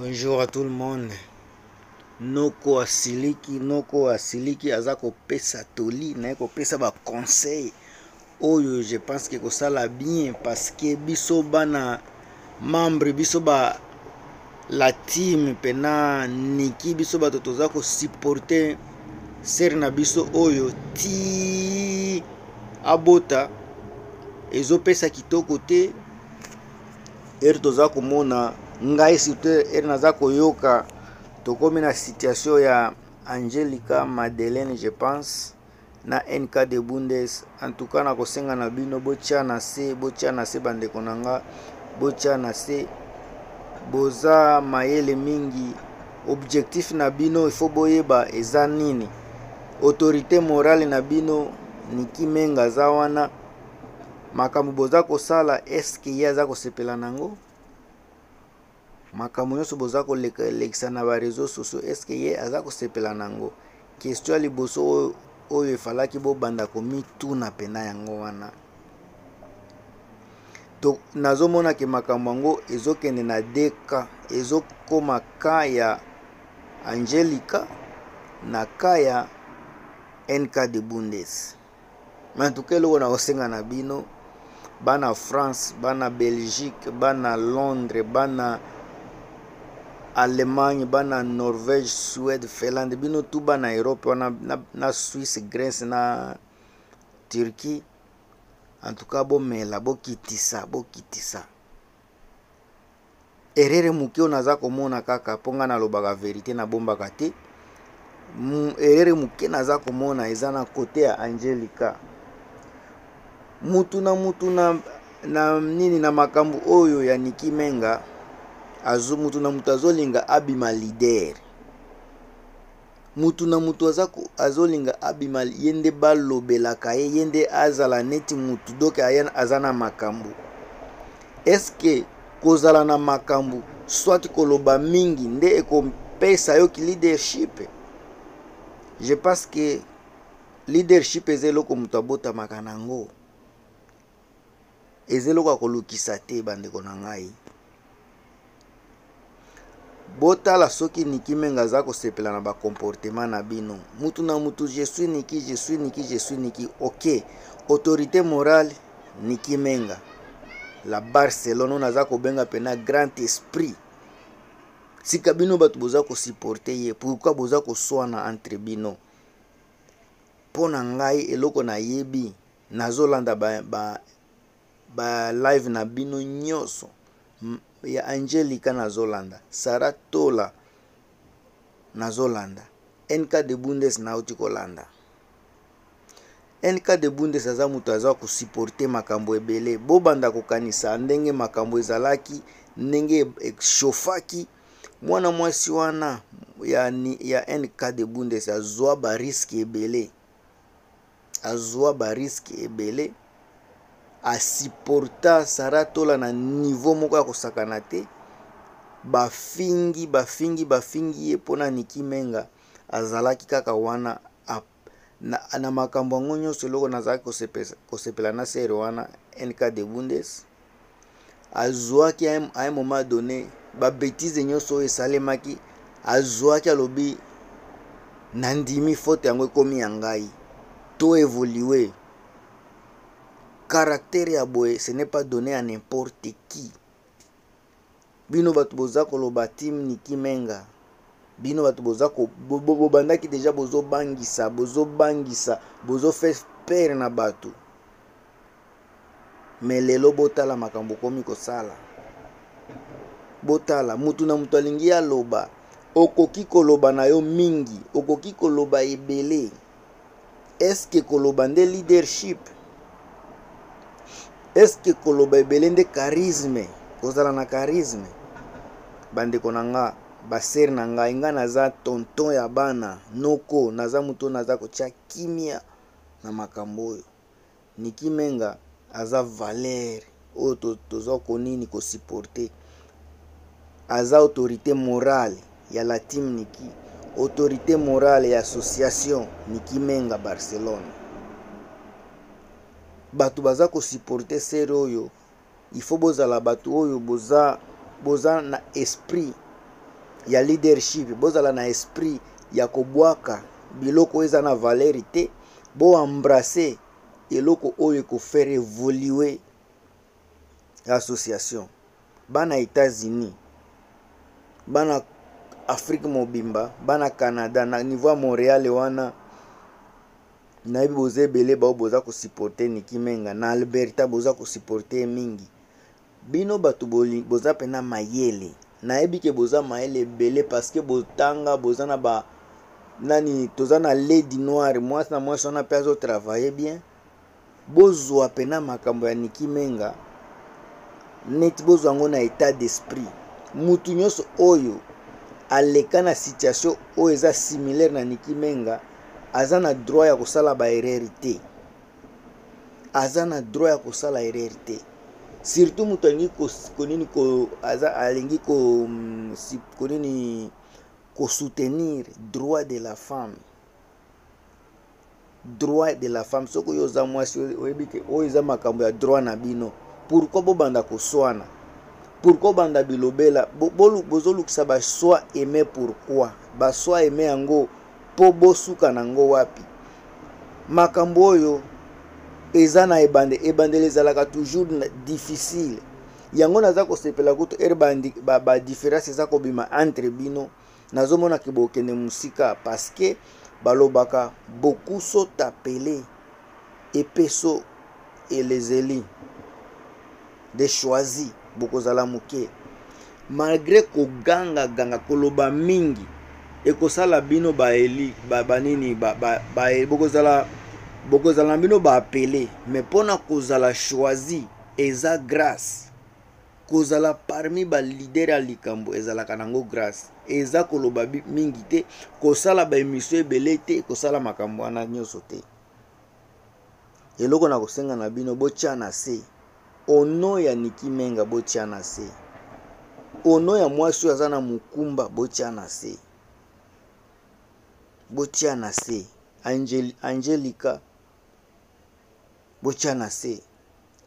bonjour à tout le monde noko asiliki noko asiliki aza kopesa toli naye kopesa baconseil oyo je pense ke kosala bien parce que biso bana membre biso ba la team pena niki biso bato toza kosupporte sere na biso oyo ti abota ezopesa kitoko te ere toza komona ngai surtout ere naza koyoka tokómi na situation ya angelica madeleine je pense na nk de bundes antuka na kosenga na bino botya na se botya na se bandeko na nga botya na se boza mayele mingi objectif na bino ifo boyeba eza nini autorité morale na bino niki menga aza wana makambo boza kosala eske ye aza kosepela nango makambo nyonso boza kolekisa na bareseau sociaux eske ye aza kosepela na yango kestio ya liboso oyo efalaki bobanda komituna pena yango wana nazomona ke makambo yango ezokende na de ka ezokoma ka ya angelica na ka ya nk de bundes me tuka eloko na kosenga na bino bana france bana belgique bana londres bana allemagne bana norvège suède finlande bino tu bana europe wana na, na swisse grèce na turquie en tout cas bomela bokitisa bokitisa erere moke oyo naza komona kaka mpo ngai nalobaka verité nabombaka te erere moke naza komona eza na kote ya angelika mutu na mutu na, na nini na makambo oyo ya niki menga azo mutu na mutu azolinga abima lider mutu na mutu azolinga abima ye nde balobelaka ye ye nde azala neti mutu donk aya aza na makambo eske kozala na makambo swati koloba mingi nde ekompesa yo ki leadership je pense ke leadership eza eloko moto abotamaka nango eza eloko akolukisa te bandeko na ngai botala soki niki menge aza kosepela na bacomportement na bino mutu na mutu je suis niki je suis niki je suis niki ok autorité morale niki menga la barcelone oyo naza kobenga mpena grand esprit sika bino bato boza kosuporte ye pourkui boza koswana entre bino mpo na ngai eloko nayebi nazolanda balive ba, ba, ba live na bino nyonso ya angelika nazolanda sara tola nazolanda nk de bundes nauti kolanda nk de bundes aza moto aza kosuporte makambo ebele bobanda kokanisa ndenge makambo ezalaki ndenge eshofaki mwana mwasi wana ya, ya nk de bundes azwa bariske ebele azwa bariske ebele asiporta sara tola na nivo moko ya kosakana te bafingi bafingi bafingi ye mpona niki menga azalaki kaka wana na, na makambo yango nyonso eloko nazalaki kosepela na sere wana nk de bundes azwaki a un moment donné babetise nyonso oyo esalemaki azwaki alobi nandimi fote yango ekomi ya ngai to evolue karaktere ya boye ce n'est pas donné à n'importe qui bino bato boza koloba tim niki menga bino bato boza bobandaki bo, bo, deja bozobangisa bozobangisa bozofe pere na bato me lelo botala makambo okomi kosala botala mutu na mutu alingi aloba okoki koloba na yo mingi okoki koloba ebele eske koloba nde leadership eske koloba ebele nde karisme kozala na karisme bandeko na nga basere na ngai ngai naza tonton ya bana noko naza moto oyo naza kotia kimia na makambo oyo niki menga aza valere oyo toza konini kosuporte aza autorité morale ya latim niki autorité morale ya association niki menga barcelone bato baza kosuporte sere oyo ifo bozala bato oyo boza, boza na esprit ya leadership bozala na esprit ya kobwaka biloko eza na valeri te boembrase eloko oyo ekofaire évolue association bana états-unis bana afrique mobimba bana canada na niveau ya montréal wana nayebi boza ebele bao boza kosupporte niki menga na alberta boza kosupporte mingi bino bato boza mpena mayele nayebi ke boza mayele ebele parceke botanga boza na ba nani toza na ledi noire mwasi na mwasi wana mpe azotravaille bien bozwa mpena makambo ya niki menga neti bozwa yango na état d'esprit mutu nyonso oyo aleka na situation oyo eza similaire na niki menga aza na droit ya kosala baerreur te aza na droit ya kosala erreur te surtout moto alingi konini ko, aza alingi ko, mm, si, konini kosoutenir droit de la femme droit de la femme soki oyo oza mwasi oyebi te oyo eza makambo ya droit na bino pourkui bobanda koswana pourkui bobanda bilobela bozolukisa baswi aime pourkui baswi aime yango mpo bosuka nango wapi makambo oyo eza na ebande ebandeli ezalaka toujours difficile yango naza kosepela kutu ere badifference eza kobima entre bino nazomonaki bokende mosika parceke balobaka bokuso tapele epeso elezeli de choisi bokozala moke malgré koganga ganga koloba mingi ekosala bino baeli banini bokozala bokozala na bino baapele me mpona kozala choisi eza grâce kozala parmi balidere ya likambo ezalaka nango grâce eza koloba mingi te kosala baemission ebele te kosala makambo wana nyonso te eloko na kosenga na bino botya na se ono ya niki menga botya na se ono ya mwasi oyo aza na mokumba botya na se botia na se angelika botia na se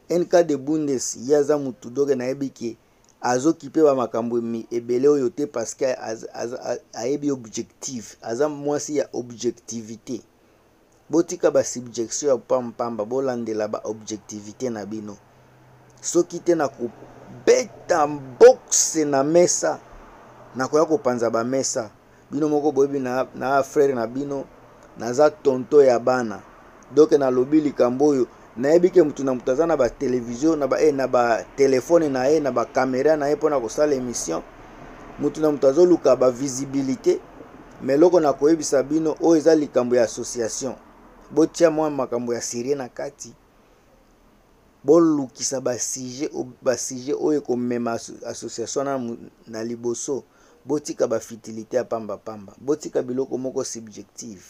nk de bundes ye aza motu doke nayebi ke azoki mpe bamakambo ebele oyo te parceke ayebi objectif aza mwasi ya objectivité botika basubjection ya pampamba bolandela baobjectivité na bino soki te na kobeta bokse na mesa na koya kopanza bamesa bino moko boyebi na, na frere na bino naza tonto ya bana donk nalobi likambo oyo nayebi ke motu na motu aza na batelevizio na, ba, eh, na batelefone na ye na bakamera na ye mpona kosala émission motu na motu azoluka bavisibilité me eloko na koyebisa bino oyo eza likambo ya association botia mwa makambo ya sirie na kati bolukisa basuje basuje oyo ekomema association na, na liboso botika bafitilité ya pambapamba botika biloko moko subjective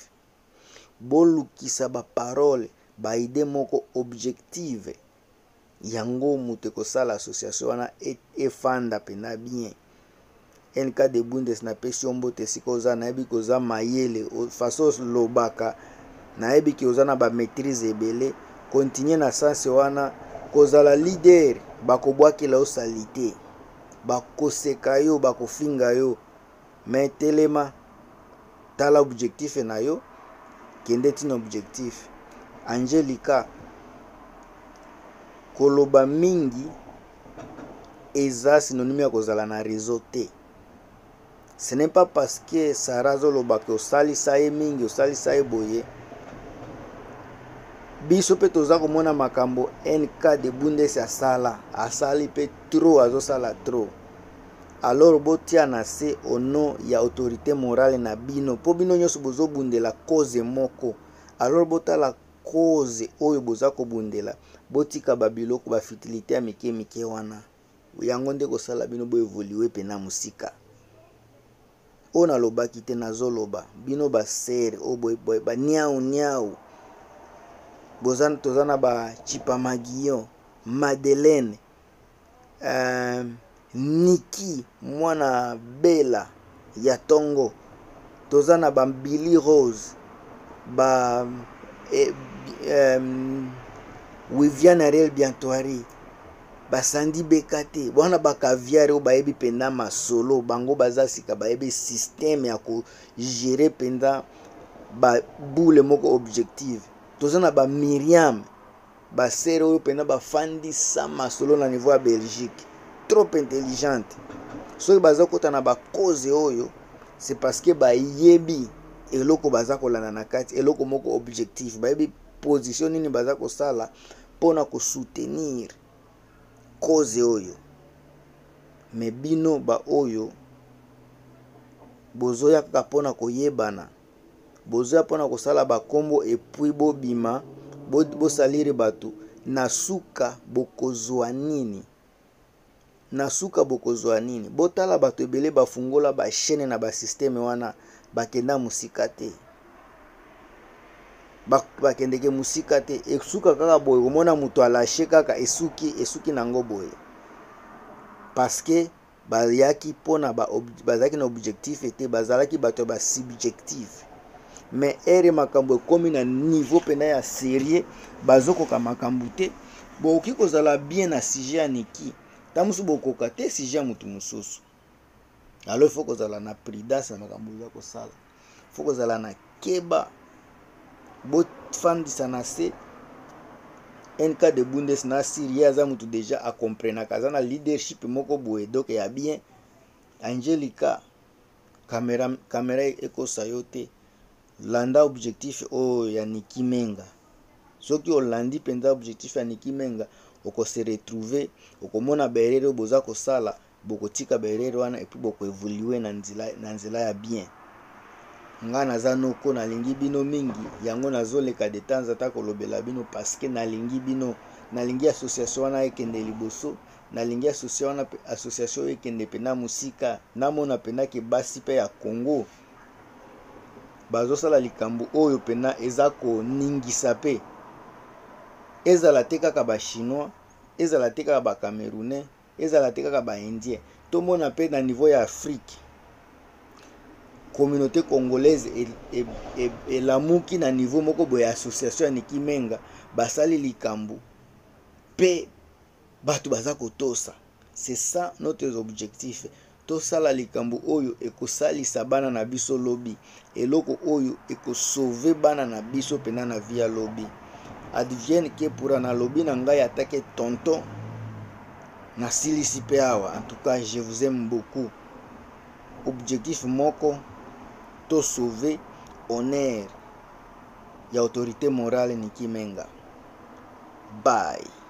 bolukisa baparole baide moko objective yango moto ekosala association wana e-, efanda mpena bien nk de bundes napesi yo mbote esika oza nayebi koza mayele faso olobaka nayebi ke oza na bamaîtrise ebele kontinue na sanse wana kozala lider bakobwakela yo salite bakoseka yo bakofinga yo me telema tala objectif na yo kende ntina objectif angelika koloba mingi eza synonyme ya kozala na réseau te ce n'est pas parce que sara azoloba ke osalisa ye mingi osalisa ye boye biso mpe toza komona makambo nk de bundes asala asali mpe tro azosala tro alors botia na se au nom ya autorité morale na bino mpo bino nyonso bozobundela koze moko alors botala koze oyo boza kobundela botika babiloko bafitilité ya mike mike wana yango nde kosala bino boevolue pena mosika oyo nalobaki te nazoloba bino basere oyo baniau niau toza na bachipa magillon madeleine uh, niki mwana bela ya ntongo toza na bambili rose ba eh, um, euh, wivian ariel biantoari basandi beka te wana bakaviare oyo bayebi mpenza masolo bango baza sika bayebi systeme ya kogere mpenza babule moko objective toza na bamiriam basere oyo mpenza bafandisa masolo na niveau ya belgique trop intelligente soki baza kota na bakoze oyo c'est parce que bayebi eloko baza kolanda na kati eloko moko objectif bayebi position nini baza kosala mpona kosoutenir koze oyo me bino baoyo bozoya kaka mpona koyebana bozoya mpona kosala bakombo epui bobima bosaliri bato na suka bokozwa nini na suka bokozwa nini botala bato ebele bafungola bashene na basysteme wana bakenda mosika te bakendeke mosika te esuka kaka boye komona moto alashe kaka esuki esuki nango boye parceke bayaki mpona bazalaki na objectif ete bazalaki bato ya basubjective me ere makambo ekómi na niveau mpena ya serie bazokoka makambo te bokoki kozala bien na sujet ya neki ta mosusu bokoka te sujet ya motu mosusu alo ifo kozala na prudence na makambo oza kosala fo kozala na keba bofandisa na se nk de bundes na syrie aza motu deja akomprenaka aza na leadership moko boye donc ya bien angelica kamera, kamera ekosa yo te landa objectif oyo ya niki menga soki olandi mpenza objectif ya niki menga okose retrouve okomona baerere oyo boza kosala bokotika baerere wana epuis bokoevolue na nzela ya bien ngai naza noko nalingi bino mingi yango nazoleka de temps ata kolobela bino parceke nalingi bino nalingi association wana ekende liboso nalingi association oyo ekende pena mosika namona penake basi mpe ya congo bazosala likambo oyo mpena eza koningisa mpe ezala te kaka bachinois ezala te kaka bacamerounais ezala te kaka baindien tomona mpe na niveau ya afrique communauté congolaise e, e, e, elamuki na niveau moko boye association ya nikimenga basali likambo mpe bato baza kotosa c'est ça notre objectif tosala likambo oyo ekosalisa bana na biso lobi eloko oyo ekosove bana na biso mpena na vi ya lobi advienne ke pura nalobi na ngai atake tonton nasilisi mpe awa en tout cas je vous aime beaucoup objectif moko tosauve honneur ya autorité morale nikimenga bye